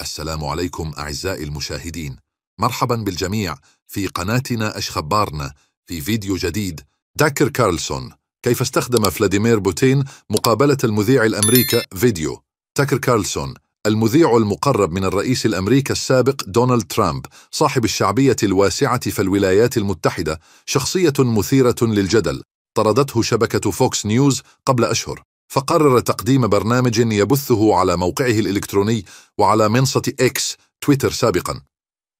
السلام عليكم أعزائي المشاهدين مرحبا بالجميع في قناتنا أش خبارنا في فيديو جديد داكر كارلسون كيف استخدم فلاديمير بوتين مقابلة المذيع الأمريكا فيديو تاكر كارلسون المذيع المقرب من الرئيس الأمريكي السابق دونالد ترامب صاحب الشعبية الواسعة في الولايات المتحدة شخصية مثيرة للجدل طردته شبكة فوكس نيوز قبل أشهر فقرر تقديم برنامج يبثه على موقعه الإلكتروني وعلى منصة إكس تويتر سابقا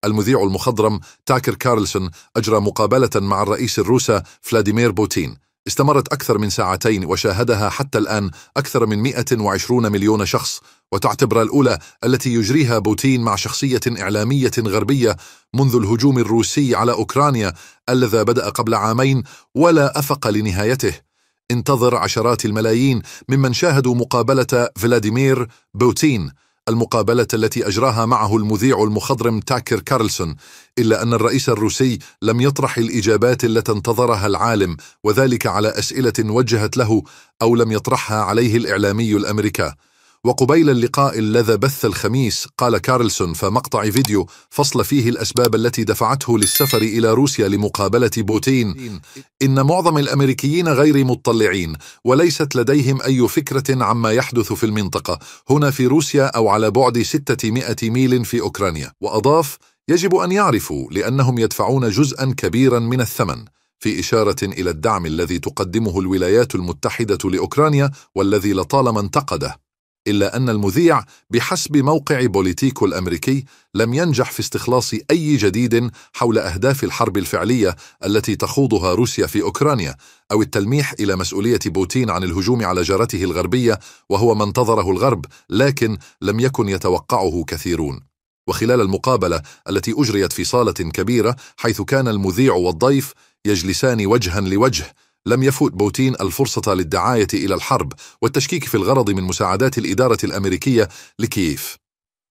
المذيع المخضرم تاكر كارلسون أجرى مقابلة مع الرئيس الروسي فلاديمير بوتين استمرت أكثر من ساعتين وشاهدها حتى الآن أكثر من 120 مليون شخص وتعتبر الأولى التي يجريها بوتين مع شخصية إعلامية غربية منذ الهجوم الروسي على أوكرانيا الذي بدأ قبل عامين ولا أفق لنهايته انتظر عشرات الملايين ممن شاهدوا مقابلة فلاديمير بوتين المقابلة التي أجراها معه المذيع المخضرم تاكر كارلسون إلا أن الرئيس الروسي لم يطرح الإجابات التي انتظرها العالم وذلك على أسئلة وجهت له أو لم يطرحها عليه الإعلامي الأمريكي وقبيل اللقاء الذي بث الخميس قال كارلسون في مقطع فيديو فصل فيه الأسباب التي دفعته للسفر إلى روسيا لمقابلة بوتين إن معظم الأمريكيين غير مطلعين وليست لديهم أي فكرة عما يحدث في المنطقة هنا في روسيا أو على بعد 600 ميل في أوكرانيا وأضاف يجب أن يعرفوا لأنهم يدفعون جزءا كبيرا من الثمن في إشارة إلى الدعم الذي تقدمه الولايات المتحدة لأوكرانيا والذي لطالما انتقده إلا أن المذيع بحسب موقع بوليتيكو الأمريكي لم ينجح في استخلاص أي جديد حول أهداف الحرب الفعلية التي تخوضها روسيا في أوكرانيا أو التلميح إلى مسؤولية بوتين عن الهجوم على جارته الغربية وهو ما انتظره الغرب لكن لم يكن يتوقعه كثيرون وخلال المقابلة التي أجريت في صالة كبيرة حيث كان المذيع والضيف يجلسان وجها لوجه لم يفوت بوتين الفرصة للدعاية إلى الحرب والتشكيك في الغرض من مساعدات الإدارة الأمريكية لكييف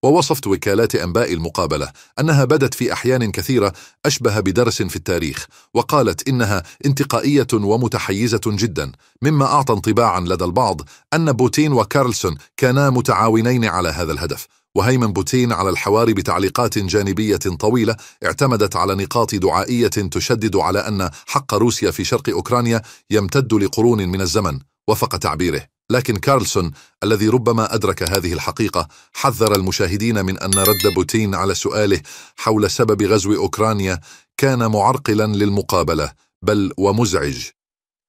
ووصفت وكالات أنباء المقابلة أنها بدت في أحيان كثيرة أشبه بدرس في التاريخ وقالت إنها انتقائية ومتحيزة جدا مما أعطى انطباعا لدى البعض أن بوتين وكارلسون كانا متعاونين على هذا الهدف وهيمن بوتين على الحوار بتعليقات جانبية طويلة اعتمدت على نقاط دعائية تشدد على أن حق روسيا في شرق أوكرانيا يمتد لقرون من الزمن وفق تعبيره لكن كارلسون الذي ربما أدرك هذه الحقيقة حذر المشاهدين من أن رد بوتين على سؤاله حول سبب غزو أوكرانيا كان معرقلا للمقابلة بل ومزعج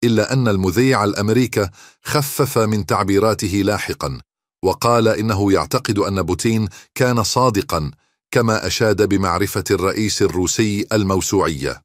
إلا أن المذيع الأمريكا خفف من تعبيراته لاحقا وقال إنه يعتقد أن بوتين كان صادقا كما أشاد بمعرفة الرئيس الروسي الموسوعية